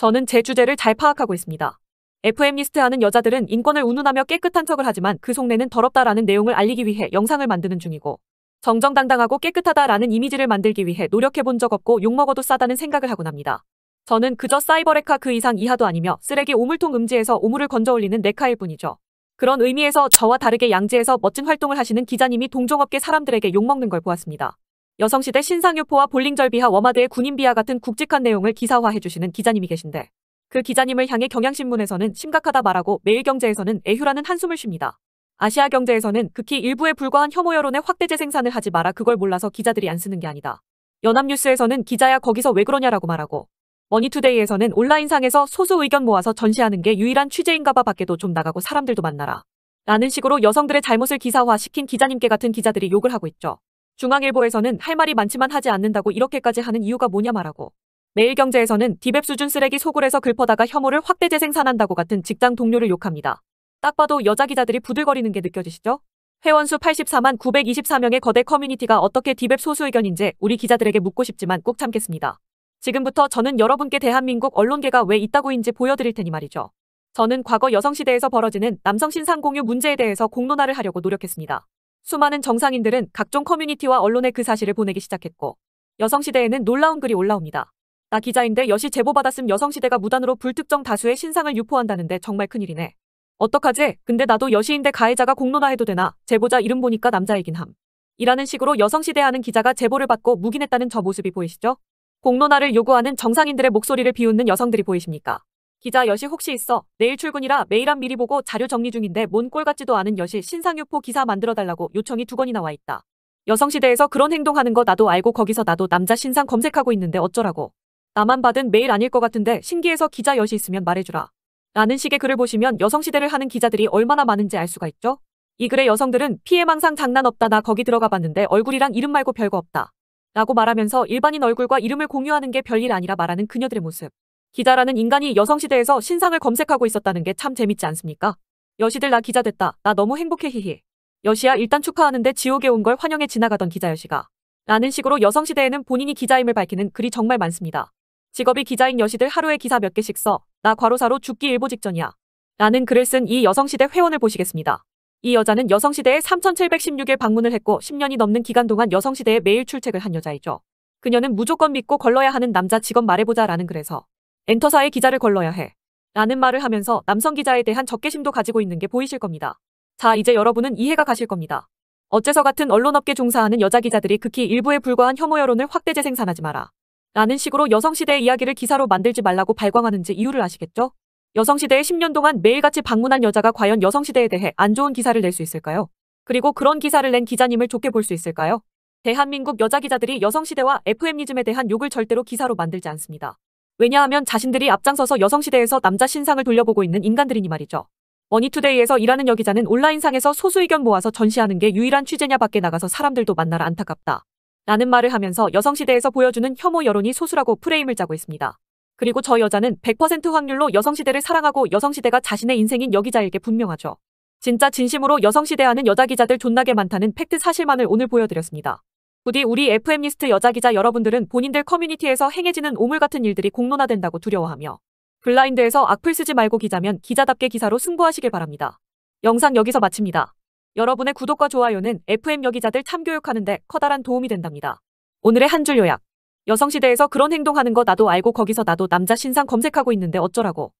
저는 제 주제를 잘 파악하고 있습니다. FM 리스트 하는 여자들은 인권을 운운하며 깨끗한 척을 하지만 그 속내는 더럽다라는 내용을 알리기 위해 영상을 만드는 중이고 정정당당하고 깨끗하다라는 이미지를 만들기 위해 노력해 본 적 없고 욕먹어도 싸다는 생각을 하곤 합니다. 저는 그저 사이버레카 그 이상 이하도 아니며 쓰레기 오물통 음지에서 오물을 건져 올리는 레카일 뿐이죠. 그런 의미에서 저와 다르게 양지에서 멋진 활동을 하시는 기자님이 동종업계 사람들에게 욕먹는 걸 보았습니다. 여성시대 신상유포와 볼링절비하 워마드의 군인비하 같은 굵직한 내용을 기사화해주시는 기자님이 계신데 그 기자님을 향해 경향신문에서는 심각하다 말하고 매일경제에서는 애휴라는 한숨을 쉽니다. 아시아경제에서는 극히 일부에 불과한 혐오 여론의 확대 재생산을 하지 마라 그걸 몰라서 기자들이 안 쓰는 게 아니다. 연합뉴스에서는 기자야 거기서 왜 그러냐라고 말하고 머니투데이에서는 온라인상에서 소수 의견 모아서 전시하는 게 유일한 취재인가봐 밖에도 좀 나가고 사람들도 만나라. 라는 식으로 여성들의 잘못을 기사화시킨 기자님께 같은 기자들이 욕을 하고 있죠. 중앙일보에서는 할 말이 많지만 하지 않는다고 이렇게까지 하는 이유가 뭐냐 말하고 매일경제에서는 디백 수준 쓰레기 소굴에서 긁어다가 혐오를 확대 재생산한다고 같은 직장 동료를 욕합니다. 딱 봐도 여자 기자들이 부들거리는 게 느껴지시죠? 회원수 84만 924명의 거대 커뮤니티가 어떻게 디백 소수 의견인지 우리 기자들에게 묻고 싶지만 꼭 참겠습니다. 지금부터 저는 여러분께 대한민국 언론계가 왜 있다고인지 보여드릴 테니 말이죠. 저는 과거 여성시대에서 벌어지는 남성 신상 공유 문제에 대해서 공론화를 하려고 노력했습니다. 수많은 정상인들은 각종 커뮤니티와 언론에 그 사실을 보내기 시작했고 여성시대에는 놀라운 글이 올라옵니다. 나 기자인데 여시 제보받았음 여성시대가 무단으로 불특정 다수의 신상을 유포한다는데 정말 큰일이네. 어떡하지? 근데 나도 여시인데 가해자가 공론화해도 되나? 제보자 이름 보니까 남자이긴 함. 이라는 식으로 여성시대 하는 기자가 제보를 받고 묵인했다는 저 모습이 보이시죠? 공론화를 요구하는 정상인들의 목소리를 비웃는 여성들이 보이십니까? 기자 여실 혹시 있어? 내일 출근이라 매일함 미리 보고 자료 정리 중인데 뭔 꼴 같지도 않은 여실 신상유포 기사 만들어달라고 요청이 두 건이 나와 있다. 여성시대에서 그런 행동하는 거 나도 알고 거기서 나도 남자 신상 검색하고 있는데 어쩌라고. 나만 받은 메일 아닐 것 같은데 신기해서 기자 여시 있으면 말해주라. 라는 식의 글을 보시면 여성시대를 하는 기자들이 얼마나 많은지 알 수가 있죠? 이글에 여성들은 피해망상 장난 없다 나 거기 들어가 봤는데 얼굴이랑 이름 말고 별거 없다. 라고 말하면서 일반인 얼굴과 이름을 공유하는 게 별일 아니라 말하는 그녀들의 모습. 기자라는 인간이 여성시대에서 신상을 검색하고 있었다는 게 참 재밌지 않습니까? 여시들 나 기자 됐다. 나 너무 행복해 히히. 여시야 일단 축하하는데 지옥에 온 걸 환영해 지나가던 기자 여시가. 라는 식으로 여성시대에는 본인이 기자임을 밝히는 글이 정말 많습니다. 직업이 기자인 여시들 하루에 기사 몇 개씩 써. 나 과로사로 죽기 일보 직전이야. 라는 글을 쓴 이 여성시대 회원을 보시겠습니다. 이 여자는 여성시대에 3716일 방문을 했고 10년이 넘는 기간 동안 여성시대에 매일 출첵을 한 여자이죠. 그녀는 무조건 믿고 걸러야 하는 남자 직업 말해보자 라는 글에서 엔터사의 기자를 걸러야 해. 라는 말을 하면서 남성 기자에 대한 적개심도 가지고 있는 게 보이실 겁니다. 자, 이제 여러분은 이해가 가실 겁니다. 어째서 같은 언론업계 종사하는 여자 기자들이 극히 일부에 불과한 혐오 여론을 확대 재생산하지 마라. 라는 식으로 여성시대의 이야기를 기사로 만들지 말라고 발광하는지 이유를 아시겠죠? 여성시대에 10년 동안 매일같이 방문한 여자가 과연 여성시대에 대해 안 좋은 기사를 낼 수 있을까요? 그리고 그런 기사를 낸 기자님을 좋게 볼 수 있을까요? 대한민국 여자 기자들이 여성시대와 FM니즘에 대한 욕을 절대로 기사로 만들지 않습니다. 왜냐하면 자신들이 앞장서서 여성시대에서 남자 신상을 돌려보고 있는 인간들이니 말이죠. 머니투데이에서 일하는 여기자는 온라인상에서 소수 의견 모아서 전시하는 게 유일한 취재냐 밖에 나가서 사람들도 만나라 안타깝다. 라는 말을 하면서 여성시대에서 보여주는 혐오 여론이 소수라고 프레임을 짜고 있습니다. 그리고 저 여자는 100% 확률로 여성시대를 사랑하고 여성시대가 자신의 인생인 여기자에게 분명하죠. 진짜 진심으로 여성시대 하는 여자 기자들 존나게 많다는 팩트 사실만을 오늘 보여드렸습니다. 부디 우리 FM리스트 여자 기자 여러분들은 본인들 커뮤니티에서 행해지는 오물 같은 일들이 공론화된다고 두려워하며 블라인드에서 악플 쓰지 말고 기자면 기자답게 기사로 승부하시길 바랍니다. 영상 여기서 마칩니다. 여러분의 구독과 좋아요는 FM 여기자들 참교육하는데 커다란 도움이 된답니다. 오늘의 한 줄 요약. 여성시대에서 그런 행동하는 거 나도 알고 거기서 나도 남자 신상 검색하고 있는데 어쩌라고.